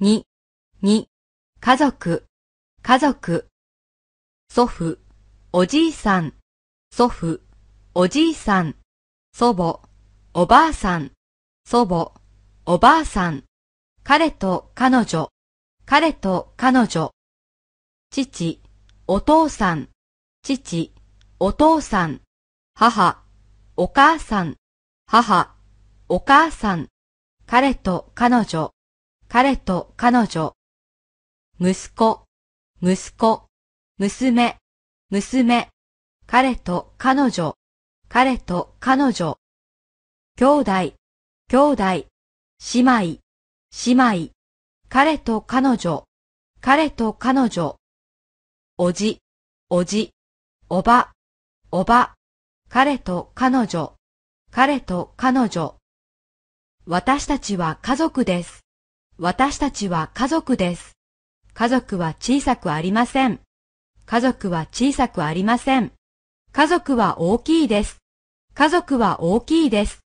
に、に、家族、家族。祖父、おじいさん、祖父、おじいさん。祖母、おばあさん、祖母、おばあさん。彼と彼女、彼と彼女。父、お父さん、父、お父さん。母、お母さん、母、お母さん。彼と彼女。彼と彼女。息子、息子、娘、娘、彼と彼女、彼と彼女。兄弟、兄弟、姉妹、姉妹、彼と彼女、彼と彼女。おじ、おじ、おば、おば、彼と彼女、彼と彼女。私たちは家族です。私たちは家族です。家族は小さくありません。家族は小さくありません。家族は大きいです。家族は大きいです。